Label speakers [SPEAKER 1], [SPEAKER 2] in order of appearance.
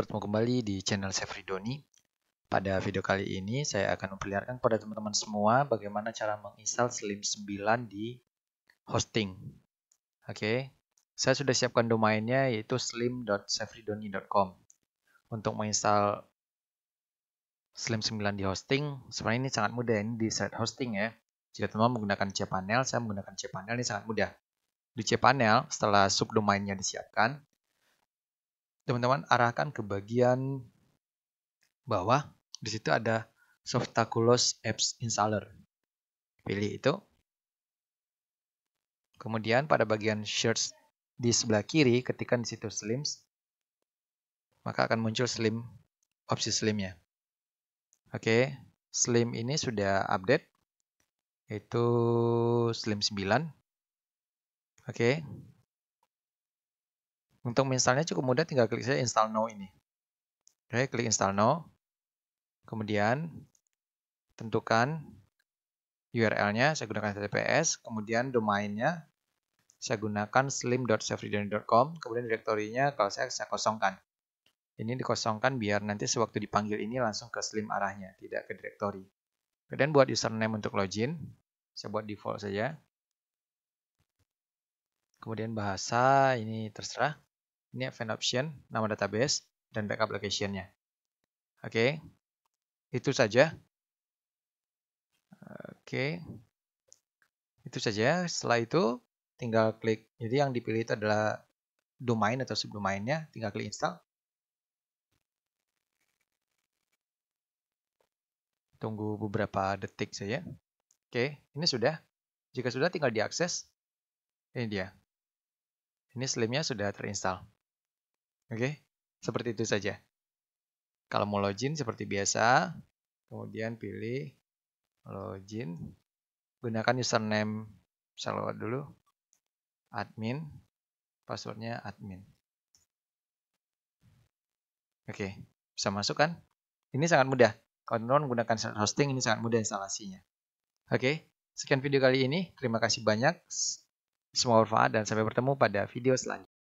[SPEAKER 1] bertemu kembali di channel Sefri Doni. Pada video kali ini saya akan memperlihatkan kepada teman-teman semua bagaimana cara menginstal Slim 9 di hosting. Oke, okay. saya sudah siapkan domainnya yaitu slim.sefridoni.com. Untuk menginstal Slim 9 di hosting, sebenarnya ini sangat mudah ini di site hosting ya. Jika teman teman menggunakan cPanel, saya menggunakan cPanel ini sangat mudah. Di cPanel, setelah subdomainnya disiapkan, teman-teman arahkan ke bagian bawah. Di situ ada Softaculous Apps Installer. Pilih itu. Kemudian pada bagian search di sebelah kiri ketikan di situ slims maka akan muncul slim opsi slimnya. Oke, slim ini sudah update itu slim 9. Oke, untuk menginstalnya cukup mudah, tinggal klik saja install now ini. Oke, klik install now. Kemudian tentukan URL-nya, saya gunakan https, kemudian domainnya, saya gunakan slim.safridoni.com, kemudian direktorinya kalau saya, saya kosongkan. Ini dikosongkan biar nanti sewaktu dipanggil ini langsung ke slim arahnya, tidak ke direktori. Kemudian buat username untuk login, saya buat default saja. Kemudian bahasa, ini terserah. Ini event option, nama database, dan backup location-nya. Oke, okay. itu saja. Oke, okay. itu saja. Setelah itu tinggal klik. Jadi yang dipilih itu adalah domain atau subdomainnya. Tinggal klik install. Tunggu beberapa detik saja. Oke, okay. ini sudah. Jika sudah tinggal diakses. Ini dia. Ini Slimnya sudah terinstall. Oke, seperti itu saja. Kalau mau login seperti biasa, kemudian pilih login. Gunakan username salawat dulu, admin, passwordnya admin. Oke, bisa masuk kan? Ini sangat mudah. Kalau teman-teman menggunakan hosting, ini sangat mudah instalasinya. Oke, sekian video kali ini. Terima kasih banyak. Semoga bermanfaat dan sampai bertemu pada video selanjutnya.